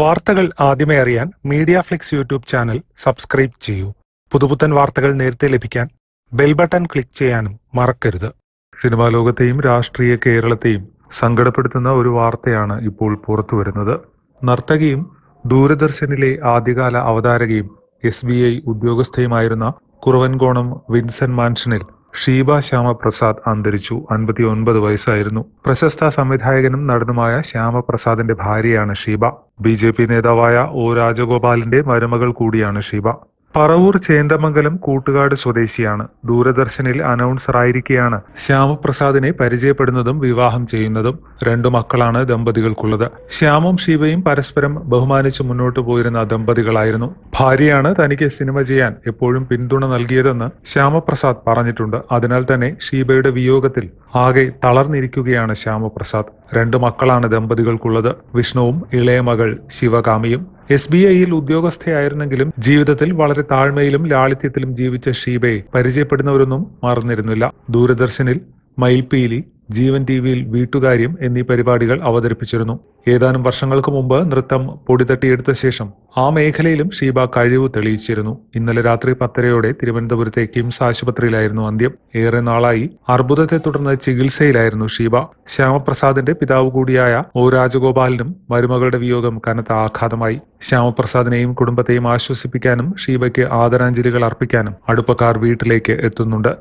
വാർത്തകൾ ആദ്യമേ അറിയാൻ media flix YouTube channel subscribe ചെയ്യൂ പുതുപുത്തൻ വാർത്തകൾ നേരത്തെ ലഭിക്കാൻ ബെൽ ബട്ടൺ ക്ലിക്ക് ചെയ്യാനും മറക്കരുത് സിനിമാ ലോകത്തെയും രാഷ്ട്രീയ കേരളത്തെയും സങ്കടപ്പെടുത്തുന്ന ഒരു വാർത്തയാണ് ഇപ്പോൾ പുറത്തുവരുന്നത് നർത്തകിയും ദൂരദർശനിലെ ആദ്യകാല അവതാരകയും എസ് ബി ഐ ഉദ്യോഗസ്ഥയുമായിരുന്ന കുറവൻകോണം വിൻസെന്റ് മാൻഷനിൽ ഷീബ ശ്യാമപ്രസാദ് അന്തരിച്ചു അൻപത്തിയൊൻപത് വയസ്സായിരുന്നു പ്രശസ്ത സംവിധായകനും നടനുമായ ശ്യാമപ്രസാദിന്റെ ഭാര്യയാണ് ഷീബ ബി ജെ പി നേതാവായ ഒ രാജഗോപാലിന്റെ മരുമകൾ കൂടിയാണ് ശിവ പറവൂർ ചേന്ദമംഗലം കൂട്ടുകാട് സ്വദേശിയാണ് ദൂരദർശനിൽ അനൗൺസർ ശ്യാമപ്രസാദിനെ പരിചയപ്പെടുന്നതും വിവാഹം ചെയ്യുന്നതും രണ്ടു മക്കളാണ് ദമ്പതികൾക്കുള്ളത് ശ്യാമും ശിവയും പരസ്പരം ബഹുമാനിച്ച് മുന്നോട്ട് പോയിരുന്ന ദമ്പതികളായിരുന്നു ഭാര്യയാണ് തനിക്ക് സിനിമ ചെയ്യാൻ എപ്പോഴും പിന്തുണ നൽകിയതെന്ന് ശ്യാമപ്രസാദ് പറഞ്ഞിട്ടുണ്ട് അതിനാൽ തന്നെ ഷീബയുടെ വിയോഗത്തിൽ ആകെ തളർന്നിരിക്കുകയാണ് ശ്യാമപ്രസാദ് രണ്ടു മക്കളാണ് ദമ്പതികൾക്കുള്ളത് വിഷ്ണുവും ഇളയ മകൾ ശിവകാമിയും എസ് ബി ഐയിൽ ഉദ്യോഗസ്ഥയായിരുന്നെങ്കിലും ജീവിതത്തിൽ വളരെ താഴ്മയിലും ലാളിത്യത്തിലും ജീവിച്ച ഷീബയെ പരിചയപ്പെടുന്നവരൊന്നും മറന്നിരുന്നില്ല ദൂരദർശനിൽ മയിൽപീലി ജീവൻ ടി വിയിൽ വീട്ടുകാര്യം എന്നീ പരിപാടികൾ അവതരിപ്പിച്ചിരുന്നു ഏതാനും വർഷങ്ങൾക്ക് മുമ്പ് നൃത്തം പൊടിതട്ടിയെടുത്ത ശേഷം ആ മേഖലയിലും ഷീബ കഴിവ് തെളിയിച്ചിരുന്നു ഇന്നലെ രാത്രി പത്തരയോടെ തിരുവനന്തപുരത്തെ കിംസ് ആശുപത്രിയിലായിരുന്നു അന്ത്യം ഏറെ നാളായി അർബുദത്തെ തുടർന്ന് ചികിത്സയിലായിരുന്നു ഷീബ ശ്യാമപ്രസാദിന്റെ പിതാവ് കൂടിയായ ഒ രാജഗോപാലിനും മരുമകളുടെ വിയോഗം കനത്ത ആഘാതമായി ശ്യാമപ്രസാദിനെയും കുടുംബത്തെയും ആശ്വസിപ്പിക്കാനും ഷീബയ്ക്ക് ആദരാഞ്ജലികൾ അർപ്പിക്കാനും അടുപ്പക്കാർ വീട്ടിലേക്ക് എത്തുന്നുണ്ട്